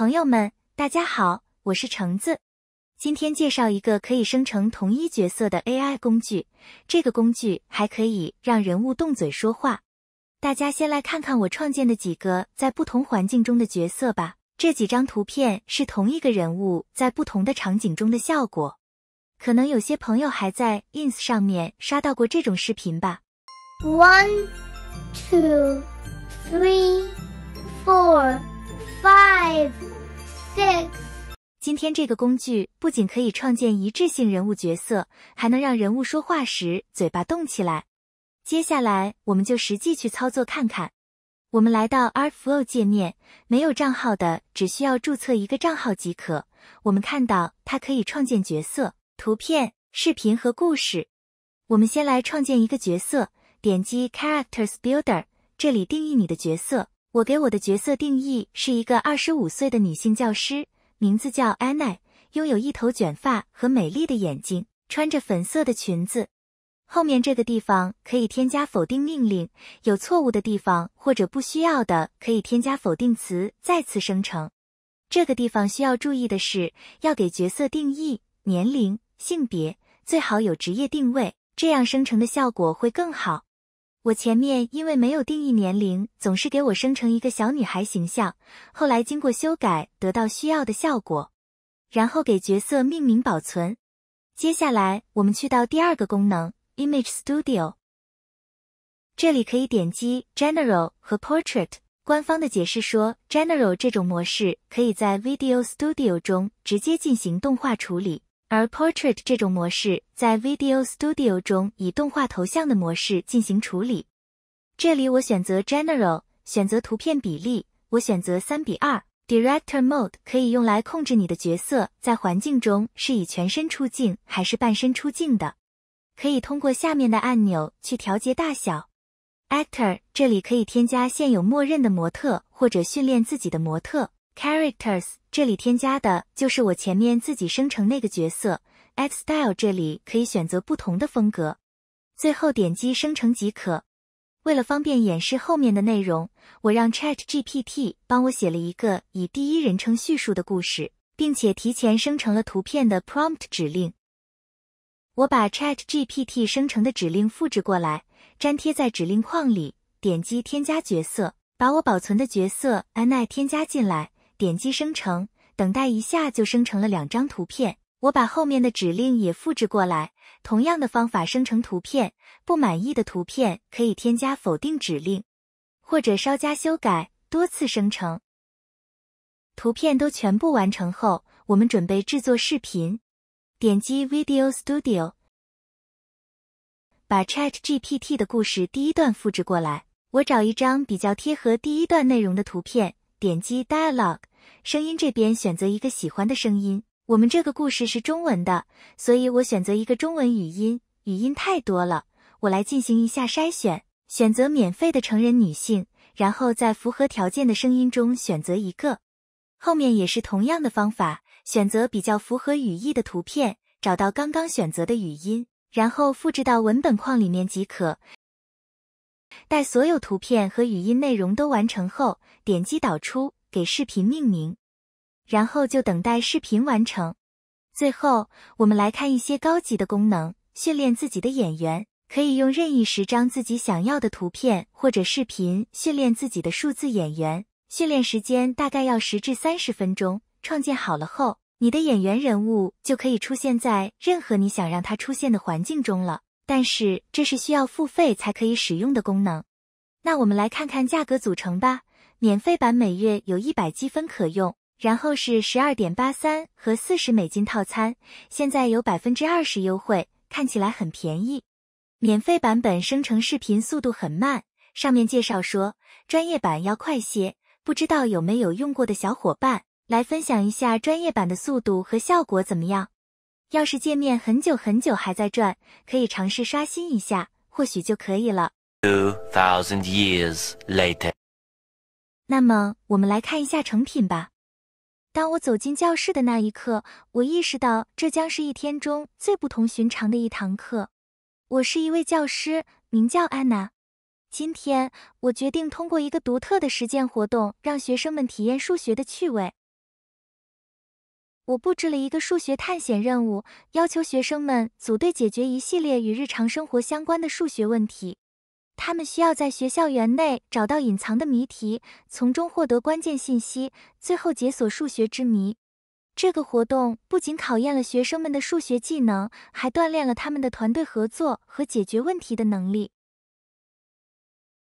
朋友们，大家好，我是橙子。今天介绍一个可以生成同一角色的 AI 工具，这个工具还可以让人物动嘴说话。大家先来看看我创建的几个在不同环境中的角色吧。这几张图片是同一个人物在不同的场景中的效果。可能有些朋友还在 Ins 上面刷到过这种视频吧。One, two, three, four. Five, six。今天这个工具不仅可以创建一致性人物角色，还能让人物说话时嘴巴动起来。接下来，我们就实际去操作看看。我们来到 Artflow 界面，没有账号的只需要注册一个账号即可。我们看到它可以创建角色、图片、视频和故事。我们先来创建一个角色，点击 Characters Builder，这里定义你的角色。我给我的角色定义是一个二十五岁的女性教师，名字叫 a n n a 拥有一头卷发和美丽的眼睛，穿着粉色的裙子。后面这个地方可以添加否定命令，有错误的地方或者不需要的可以添加否定词再次生成。这个地方需要注意的是，要给角色定义年龄、性别，最好有职业定位，这样生成的效果会更好。我前面因为没有定义年龄，总是给我生成一个小女孩形象。后来经过修改，得到需要的效果，然后给角色命名保存。接下来我们去到第二个功能 Image Studio，这里可以点击 General 和 Portrait。官方的解释说，General 这种模式可以在 Video Studio 中直接进行动画处理。而 portrait 这种模式在 Video Studio 中以动画头像的模式进行处理。这里我选择 General，选择图片比例，我选择三比二。Director Mode 可以用来控制你的角色在环境中是以全身出镜还是半身出镜的，可以通过下面的按钮去调节大小。Actor 这里可以添加现有默认的模特或者训练自己的模特。Characters 这里添加的就是我前面自己生成那个角色。At Style 这里可以选择不同的风格，最后点击生成即可。为了方便演示后面的内容，我让 Chat GPT 帮我写了一个以第一人称叙述的故事，并且提前生成了图片的 prompt 指令。我把 Chat GPT 生成的指令复制过来，粘贴在指令框里，点击添加角色，把我保存的角色 AI 添加进来。点击生成，等待一下就生成了两张图片。我把后面的指令也复制过来，同样的方法生成图片。不满意的图片可以添加否定指令，或者稍加修改，多次生成。图片都全部完成后，我们准备制作视频。点击 Video Studio，把 Chat GPT 的故事第一段复制过来。我找一张比较贴合第一段内容的图片，点击 Dialogue。声音这边选择一个喜欢的声音，我们这个故事是中文的，所以我选择一个中文语音。语音太多了，我来进行一下筛选，选择免费的成人女性，然后在符合条件的声音中选择一个。后面也是同样的方法，选择比较符合语义的图片，找到刚刚选择的语音，然后复制到文本框里面即可。待所有图片和语音内容都完成后，点击导出。给视频命名，然后就等待视频完成。最后，我们来看一些高级的功能。训练自己的演员可以用任意十张自己想要的图片或者视频训练自己的数字演员。训练时间大概要十至三十分钟。创建好了后，你的演员人物就可以出现在任何你想让它出现的环境中了。但是这是需要付费才可以使用的功能。那我们来看看价格组成吧。免费版每月有一百积分可用，然后是十二点八三和四十美金套餐，现在有百分之二十优惠，看起来很便宜。免费版本生成视频速度很慢，上面介绍说专业版要快些，不知道有没有用过的小伙伴来分享一下专业版的速度和效果怎么样？要是界面很久很久还在转，可以尝试刷新一下，或许就可以了。Two thousand years later. 那么，我们来看一下成品吧。当我走进教室的那一刻，我意识到这将是一天中最不同寻常的一堂课。我是一位教师，名叫安娜。今天，我决定通过一个独特的实践活动，让学生们体验数学的趣味。我布置了一个数学探险任务，要求学生们组队解决一系列与日常生活相关的数学问题。他们需要在学校园内找到隐藏的谜题，从中获得关键信息，最后解锁数学之谜。这个活动不仅考验了学生们的数学技能，还锻炼了他们的团队合作和解决问题的能力。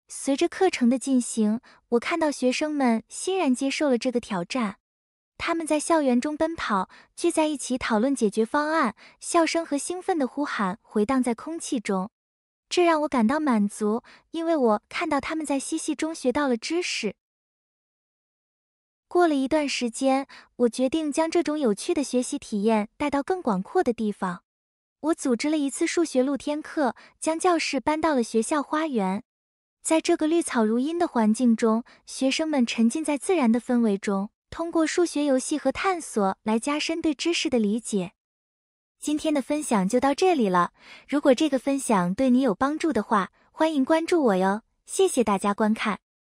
随着课程的进行，我看到学生们欣然接受了这个挑战。他们在校园中奔跑，聚在一起讨论解决方案，笑声和兴奋的呼喊回荡在空气中。这让我感到满足，因为我看到他们在嬉戏中学到了知识。过了一段时间，我决定将这种有趣的学习体验带到更广阔的地方。我组织了一次数学露天课，将教室搬到了学校花园。在这个绿草如茵的环境中，学生们沉浸在自然的氛围中，通过数学游戏和探索来加深对知识的理解。今天的分享就到这里了。如果这个分享对你有帮助的话，欢迎关注我哟。谢谢大家观看。